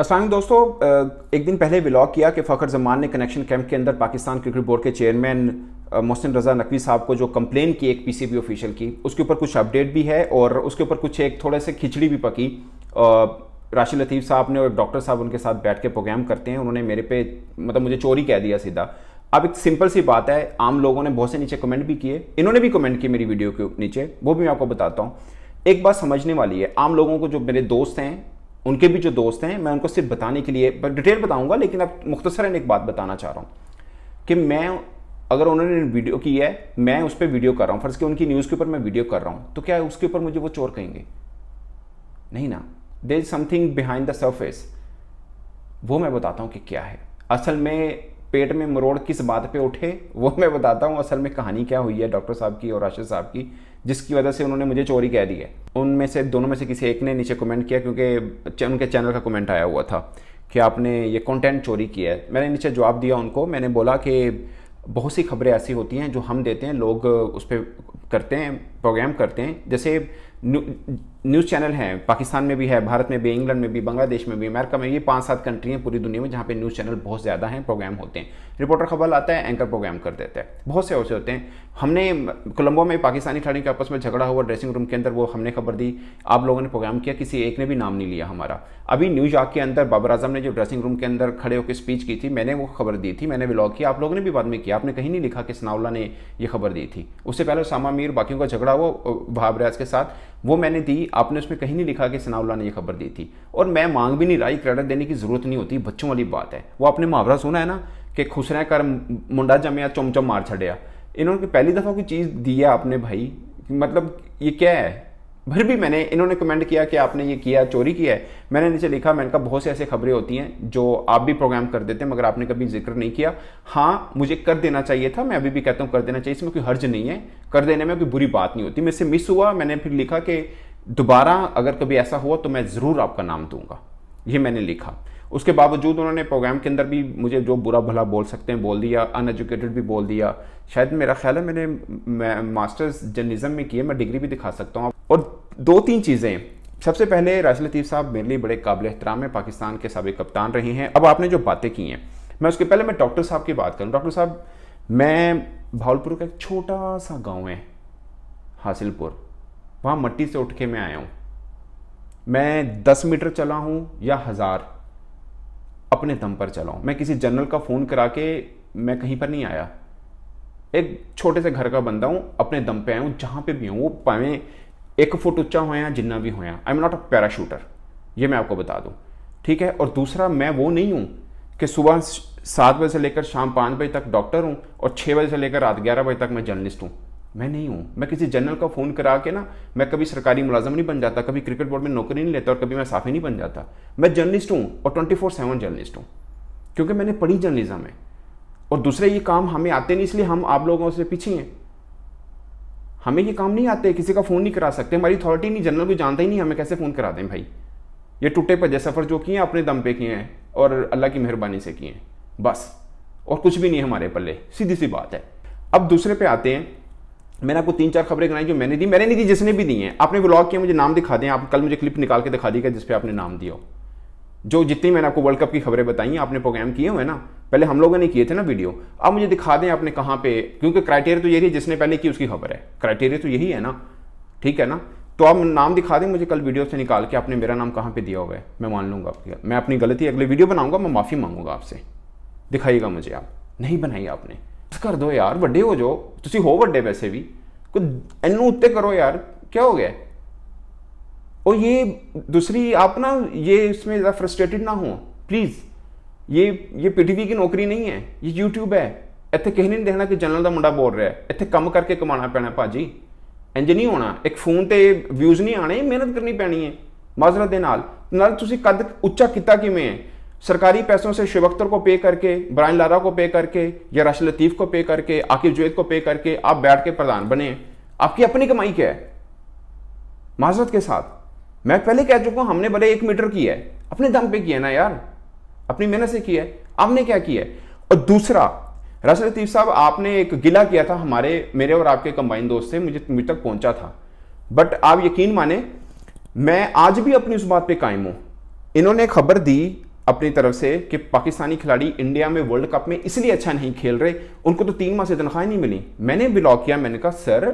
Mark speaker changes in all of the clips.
Speaker 1: असलम दोस्तों एक दिन पहले ब्लॉग किया कि फ़खर जमान ने कनेक्शन कैंप के अंदर पाकिस्तान क्रिकेट बोर्ड के चेयरमैन मोहसिन रजा नकवी साहब को जो कंप्लेन की एक पीसीबी ऑफिशियल की उसके ऊपर कुछ अपडेट भी है और उसके ऊपर कुछ एक थोड़े से खिचड़ी भी पकी राशिद लतीफ़ साहब ने और डॉक्टर साहब उनके साथ बैठ के प्रोग्राम करते हैं उन्होंने मेरे पे मतलब मुझे चोरी कह दिया सीधा अब एक सिंपल सी बात है आम लोगों ने बहुत से नीचे कमेंट भी किए इन्होंने भी कमेंट किए मेरी वीडियो के नीचे वो भी मैं आपको बताता हूँ एक बात समझने वाली है आम लोगों को जो मेरे दोस्त हैं उनके भी जो दोस्त हैं मैं उनको सिर्फ बताने के लिए डिटेल बताऊंगा लेकिन अब मुख्तसरन एक बात बताना चाह रहा हूँ कि मैं अगर उन्होंने वीडियो की है मैं उस पर वीडियो कर रहा हूँ फर्ज के उनकी न्यूज़ के ऊपर मैं वीडियो कर रहा हूँ तो क्या उसके ऊपर मुझे वो चोर कहेंगे नहीं ना there is something behind the surface वो मैं बताता हूँ कि क्या है असल में पेट में मरोड़ किस बात पे उठे वो मैं बताता हूँ असल में कहानी क्या हुई है डॉक्टर साहब की और राशिद साहब की जिसकी वजह से उन्होंने मुझे चोरी कह दी है उनमें से दोनों में से किसी एक ने नीचे कमेंट किया क्योंकि उनके चैनल का कमेंट आया हुआ था कि आपने ये कंटेंट चोरी किया है मैंने नीचे जवाब दिया उनको मैंने बोला कि बहुत सी खबरें ऐसी होती हैं जो हम देते हैं लोग उस पर करते हैं प्रोग्राम करते हैं जैसे न्यूज़ चैनल हैं पाकिस्तान में भी है भारत में भी इंग्लैंड में भी बांग्लादेश में भी अमेरिका में ये पांच सात कंट्री हैं पूरी दुनिया में जहाँ पे न्यूज़ चैनल बहुत ज़्यादा हैं प्रोग्राम होते हैं रिपोर्टर खबर आता है एंकर प्रोग्राम कर देता है बहुत से ऐसे होते हैं हमने कोलंबो में पाकिस्तानी खिलाड़ी के आपस में झगड़ा हुआ ड्रेसिंग रूम के अंदर वो हमने खबर दी आप लोगों ने प्रोग्राम किया किसी एक ने भी नाम नहीं लिया हमारा अभी न्यूयॉर्क के अंदर बाबर आजम ने जो ड्रेसिंग रूम के अंदर खड़े होकर स्पीच की थी मैंने वो खबर दी थी मैंने ब्लॉग किया आप लोगों ने भी बाद में किया आपने कहीं नहीं लिखा कि सनाउल्ला ने यह खबर दी थी उससे पहले सामा मीर बाकियों का झगड़ा हुआ भाबराज के साथ वो मैंने दी आपने उसमें कहीं नहीं लिखा कि सनाउल्ला ने ये खबर दी थी और मैं मांग भी नहीं रही क्रेडिट देने की ज़रूरत नहीं होती बच्चों वाली बात है वो आपने मुहावरा सुना है ना कि खुसरा कर मुंडा जमया चमचम मार छड़िया इन्होंने पहली दफ़ा कोई चीज़ दी है आपने भाई मतलब ये क्या है फिर भी मैंने इन्होंने कमेंट किया कि आपने ये किया चोरी किया है मैंने नीचे लिखा मैंने कहा बहुत से ऐसे खबरें होती हैं जो आप भी प्रोग्राम कर देते हैं मगर आपने कभी जिक्र नहीं किया हाँ मुझे कर देना चाहिए था मैं अभी भी कहता हूँ कर देना चाहिए इसमें कोई हर्ज नहीं है कर देने में कोई बुरी बात नहीं होती मेरे से मिस हुआ मैंने फिर लिखा कि दोबारा अगर कभी ऐसा हुआ तो मैं ज़रूर आपका नाम दूंगा ये मैंने लिखा उसके बावजूद उन्होंने प्रोग्राम के अंदर भी मुझे जो बुरा भला बोल सकते हैं बोल दिया अनएजुकेटेड भी बोल दिया शायद मेरा ख्याल है मैंने मैं मास्टर्स जर्नलिज्म में किया मैं डिग्री भी दिखा सकता हूँ और दो तीन चीज़ें सबसे पहले राशि लतीफ़ साहब मेरे लिए बड़े काबिल एहतराम है पाकिस्तान के सबक कप्तान रहे हैं अब आपने जो बातें की हैं मैं उसके पहले मैं डॉक्टर साहब की बात करूँ डॉक्टर साहब मैं भावलपुर का एक छोटा सा गाँव है हासिलपुर वहाँ मट्टी से उठ के मैं आया हूँ मैं दस मीटर चला हूँ या हज़ार अपने दम पर चला हूँ मैं किसी जनरल का फ़ोन करा के मैं कहीं पर नहीं आया एक छोटे से घर का बंदा हूँ अपने दम पे आया हूँ जहाँ पे भी हूँ वो भावें एक फुट उच्चा होया जितना भी होया I am not a parachuter ये मैं आपको बता दूँ ठीक है और दूसरा मैं वो नहीं हूँ कि सुबह सात बजे से लेकर शाम पाँच बजे तक डॉक्टर हूँ और छः बजे से लेकर रात ग्यारह बजे तक मैं जर्नलिस्ट हूँ मैं नहीं हूँ मैं किसी जनरल का फ़ोन करा के ना मैं कभी सरकारी मुलाजम नहीं बन जाता कभी क्रिकेट बोर्ड में नौकरी नहीं लेता और कभी मैं साफ़ी नहीं बन जाता मैं जर्नलिस्ट हूँ और ट्वेंटी फोर सेवन जर्नलिस्ट हूँ क्योंकि मैंने पढ़ी जर्नलिज्म है और दूसरे ये काम हमें आते नहीं इसलिए हम आप लोगों से पीछे हैं हमें ये काम नहीं आते किसी का फ़ोन नहीं करा सकते हमारी अथॉरिटी नहीं जनरल कोई जानता ही नहीं हमें कैसे फ़ोन करा दें भाई ये टूटे पजे सफ़र जो किए हैं अपने दम पे किए हैं और अल्लाह की मेहरबानी से किए हैं बस और कुछ भी नहीं हमारे पल्ले सीधी सी बात है अब दूसरे पे आते हैं मैंने आपको तीन चार खबरें कराई जो मैंने दी मैंने नहीं दी जिसने भी दी हैं आपने ब्लॉग किया मुझे नाम दिखा दें आप कल मुझे क्लिप निकाल के दिखा दी जिसपे आपने नाम दिया जो जितनी मैंने आपको वर्ल्ड कप की खबरें बताई हैं आपने प्रोग्राम किए हुए ना पहले हम लोगों ने किए थे ना वीडियो अब मुझे दिखा दें आपने कहाँ पे क्योंकि क्राइटेरिया तो यही है जिसने पहले की उसकी खबर है क्राइटेरिया तो यही है ना ठीक है ना तो आप नाम दिखा दें मुझे कल वीडियो से निकाल के आपने मेरा नाम कहाँ पे दिया हुआ है मैं मान लूंगा आपकी मैं अपनी गलती अगले वीडियो बनाऊंगा मैं माफ़ी मांगूंगा आपसे दिखाइएगा मुझे आप नहीं बनाई आपने कर दो यार वे हो जाओ तुम हो वे वैसे भी ਕੋਈ ਇਹਨੂੰ करो यार क्या हो गया और ये दूसरी आप ना ये इसमें ज़्यादा फ्रस्ट्रेटेड ना हो प्लीज़ ये ये पीटीवी की नौकरी नहीं है ये यूट्यूब है इतने ਕਿਸੇ नहीं देखना कि जनरल का मुंडा बोल रहा है इतने कम करके कमा पैना भाजी इंज नहीं होना एक फ़ोन पर व्यूज नहीं आने मेहनत करनी पैनी है माजरत के नाल तुम कद उच्चा किया ਉੱਚਾ सरकारी पैसों से शिव अख्तर को पे करके ब्रायन लारा को पे करके या राशि लतीफ़ को पे करके आकिब जुवेद को पे करके आप बैठ के प्रधान बने आपकी अपनी कमाई क्या है माजरत के साथ मैं पहले कह चुका हूँ हमने भले एक मीटर किया है अपने दम पे किया ना यार अपनी मेहनत से किया है आपने क्या किया है और दूसरा राशि लतीफ़ साहब आपने एक गिला किया था हमारे मेरे और आपके कंबाइन दोस्त से मुझे मुझ तक पहुंचा था बट आप यकीन माने मैं आज भी अपनी उस बात पे कायम हूं इन्होंने खबर दी अपनी तरफ से कि पाकिस्तानी खिलाड़ी इंडिया में वर्ल्ड कप में इसलिए अच्छा नहीं खेल रहे उनको तो तीन माह से तनख्वाही नहीं मिली मैंने ब्लॉक किया मैंने कहा सर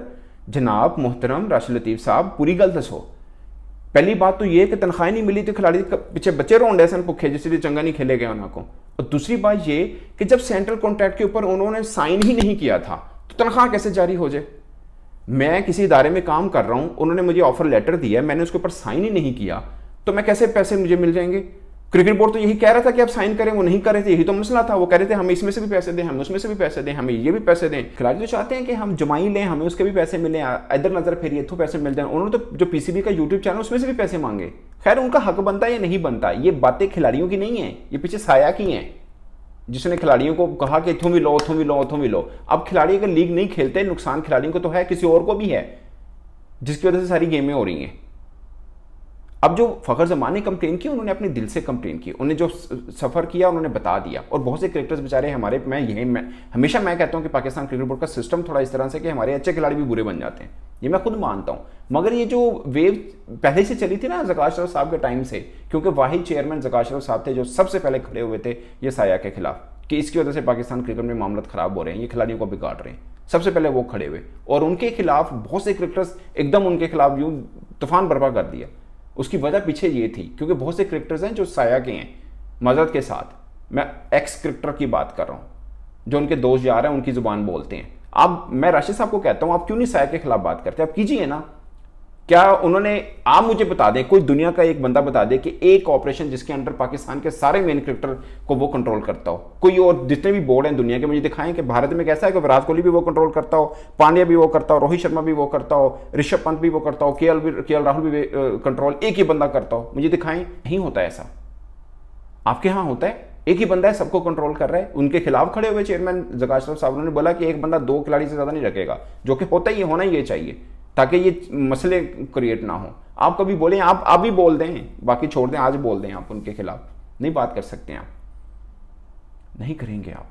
Speaker 1: जनाब मोहतरम राशि लतीफ़ साहब पूरी गलत सो पहली बात तो ये कि तनख्वाही नहीं मिली तो खिलाड़ी पीछे बचे रोन डेसन भुखे जिसलिए चंगा नहीं खेले गए उन्होंने और दूसरी बात ये कि जब सेंट्रल कॉन्ट्रैक्ट के ऊपर उन्होंने साइन ही नहीं किया था तो तनख्वाह कैसे जारी हो जाए मैं किसी इदारे में काम कर रहा हूँ उन्होंने मुझे ऑफर लेटर दिया मैंने उसके ऊपर साइन ही नहीं किया तो मैं कैसे पैसे मुझे मिल जाएंगे क्रिकेट बोर्ड तो यही कह रहा था कि आप साइन करें वो नहीं कर रहे थे यही तो मसला था वो कह रहे थे हमें इसमें से भी पैसे दें हमें उसमें से भी पैसे दें हमें ये भी पैसे दें खिलाड़ी तो चाहते हैं कि हम जमाई लें हमें उसके भी पैसे मिले इधर नजर फिर ये तो पैसे मिल जाए उन्होंने तो जो पीसीबी का यूट्यूब चैनल उसमें से भी पैसे मांगे खैर उनका हक बनता है या नहीं बनता ये बातें खिलाड़ियों की नहीं है ये पीछे साया की हैं जिसने खिलाड़ियों को कहा कि इतों भी लो उतों भी लो उतों भी लो अब खिलाड़ी अगर लीग नहीं खेलते नुकसान खिलाड़ियों को तो है किसी और को भी है जिसकी वजह से सारी गेमें हो रही हैं अब जो फ़खर जमान ने कंप्लेन की उन्होंने अपने दिल से कंप्लेन की उन्हें जो सफ़र किया उन्होंने बता दिया और बहुत से क्रिकेटर्स बेचारे हमारे मैं यही मैं हमेशा मैं कहता हूँ कि पाकिस्तान क्रिकेट बोर्ड का सिस्टम थोड़ा इस तरह से कि हमारे अच्छे खिलाड़ी भी बुरे बन जाते हैं ये मैं खुद मानता हूँ मगर ये जो वेव पहले से चली थी ना जकाश रफ साहब के टाइम से क्योंकि वाहिद चेयरमैन जकाश रफ साहब थे जो सबसे पहले खड़े हुए थे ये साया के खिलाफ कि इसकी वजह से पाकिस्तान क्रिकेट में मामला ख़राब हो रहे हैं ये खिलाड़ियों को बिगाड़ रहे हैं सबसे पहले वो खड़े हुए और उनके खिलाफ बहुत से क्रिकेटर्स एकदम उनके खिलाफ यूँ तूफान बर्पा कर दिया उसकी वजह पीछे ये थी क्योंकि बहुत से क्रिक्टर्स हैं जो साया के हैं मदद के साथ मैं एक्स क्रिक्टर की बात कर रहा हूँ जो उनके दोस्त यार हैं उनकी जुबान बोलते हैं आप मैं राशिद साहब को कहता हूँ आप क्यों नहीं साया के खिलाफ बात करते आप कीजिए ना क्या उन्होंने आप मुझे बता दें कोई दुनिया का एक बंदा बता दे कि एक ऑपरेशन जिसके अंडर पाकिस्तान के सारे मेन क्रिकेटर को वो कंट्रोल करता हो कोई और जितने भी बोर्ड हैं दुनिया के मुझे दिखाएं कि भारत में कैसा है कि विराट कोहली भी वो कंट्रोल करता हो पांड्या भी वो करता हो रोहित शर्मा भी वो करता हो ऋषभ पंत भी वो करता हो के एल के एल राहुल भी कंट्रोल एक ही बंदा करता हो मुझे दिखाएं नहीं होता ऐसा आपके यहाँ होता है एक ही बंदा है सबको कंट्रोल कर रहा है उनके खिलाफ खड़े हुए चेयरमैन जगाशरफ साहब ने बोला कि एक बंदा दो खिलाड़ी से ज़्यादा नहीं रखेगा जो कि होता ही होना ही ये चाहिए ताकि ये मसले क्रिएट ना हो आप कभी बोले आप अभी बोल दें बाकी छोड़ दें आज बोल दें आप उनके खिलाफ नहीं बात कर सकते आप नहीं करेंगे आप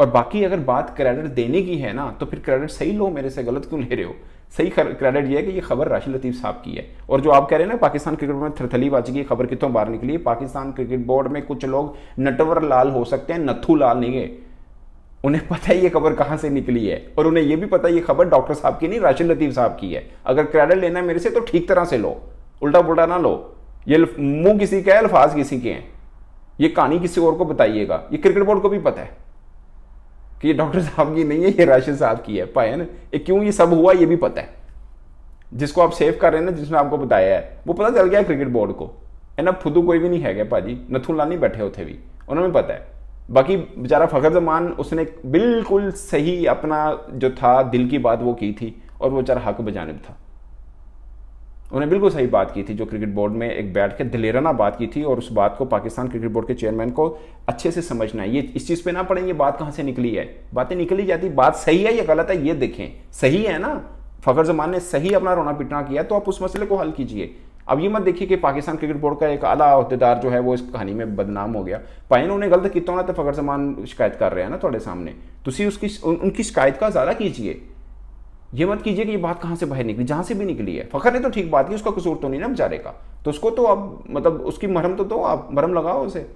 Speaker 1: और बाकी अगर बात क्रेडिट देने की है ना तो फिर क्रेडिट सही लो मेरे से गलत क्यों ले रहे हो सही क्रेडिट ये है कि ये खबर राशि लतीफ़ साहब की है और जो आप कह रहे हैं ना पाकिस्तान क्रिकेट में बाजी की खबर कितों बाहर निकली है पाकिस्तान क्रिकेट बोर्ड में कुछ लोग नटवर लाल हो सकते हैं नथू लाल नहीं है उन्हें पता है ये खबर कहाँ से निकली है और उन्हें ये भी पता है ये खबर डॉक्टर साहब की नहीं राशिद लतीफ़ साहब की है अगर क्रेडिट लेना है मेरे से तो ठीक तरह से लो उल्टा पुल्टा ना लो ये मुंह किसी का है अल्फाज किसी के हैं ये कहानी किसी और को बताइएगा ये क्रिकेट बोर्ड को भी पता है कि ये डॉक्टर साहब की नहीं है ये राशिद साहब की है पाए ना ये क्यों ये सब हुआ ये भी पता है जिसको आप सेव कर रहे हैं ना जिसने आपको बताया है वो पता चल गया क्रिकेट बोर्ड को है ना फुदू कोई भी नहीं है भाजी नथुल नहीं बैठे उठे भी उन्होंने पता है बाकी बेचारा फ़खर जमान उसने बिल्कुल सही अपना जो था दिल की बात वो की थी और वो बेचारा हक बजानब था उन्होंने बिल्कुल सही बात की थी जो क्रिकेट बोर्ड में एक बैठ के दिलेराना बात की थी और उस बात को पाकिस्तान क्रिकेट बोर्ड के चेयरमैन को अच्छे से समझना है ये इस चीज़ पे ना पड़े ये बात कहाँ से निकली है बातें निकली जाती बात सही है या गलत है ये देखें सही है ना फ़खर जमान ने सही अपना रोना पिटना किया तो आप उस मसले को हल कीजिए अब ये मत देखिए कि पाकिस्तान क्रिकेट बोर्ड का एक आला अहदेदार जो है वो इस कहानी में बदनाम हो गया पाए उन्हें गलत कितना होना तो फकर जमान शिकायत कर रहे हैं ना थोड़े सामने तुम उसकी उन, उनकी शिकायत का ज़्यादा कीजिए ये मत कीजिए कि ये बात कहाँ से बाहर निकली जहाँ से भी निकली है फखर ने तो ठीक बात की उसका कसूर तो नहीं ना बेचारे का तो उसको तो आप मतलब उसकी मरहम तो दो आप मरहम लगाओ उसे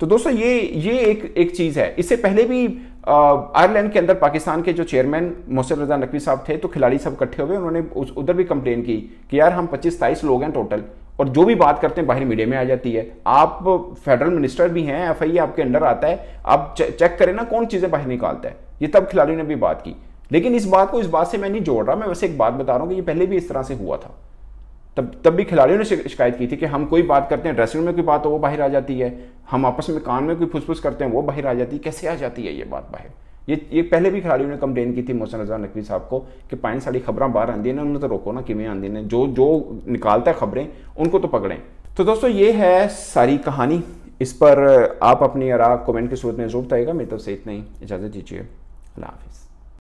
Speaker 1: तो दोस्तों ये ये एक एक चीज़ है इससे पहले भी आयरलैंड के अंदर पाकिस्तान के जो चेयरमैन मोहसिन रजा नकवी साहब थे तो खिलाड़ी सब इकट्ठे हुए उन्होंने उधर भी कंप्लेन की कि यार हम पच्चीस सताईस लोग हैं टोटल और जो भी बात करते हैं बाहर मीडिया में आ जाती है आप फेडरल मिनिस्टर भी हैं एफ आपके अंडर आता है आप चेक करें ना कौन चीज़ें बाहर निकालता है ये तब खिलाड़ियों ने भी बात की लेकिन इस बात को इस बात से मैं नहीं जोड़ रहा मैं वैसे एक बात बता रहा हूँ कि ये पहले भी इस तरह से हुआ था तब तब भी खिलाड़ियों ने शिकायत की थी कि हम कोई बात करते हैं ड्रेसिंग में कोई बात हो वो बाहर आ जाती है हम आपस में कान में कोई फुसफुस करते हैं वो बाहर आ जाती है कैसे आ जाती है ये बात बाहर ये ये पहले भी खिलाड़ियों ने कंप्लेन की थी मोहसन रजा नकवी साहब को कि पाइन साड़ी खबर बाहर आंदी ने उन्होंने तो रोको ना किमें आंदी ने जो जो निकालता है खबरें उनको तो पकड़ें तो दोस्तों ये है सारी कहानी इस पर आप अपनी आरा कमेंट की सूरत में जरूर बताइएगा मेरी तरफ से इतना ही इजाज़त दीजिए अल्लाह हाफिज़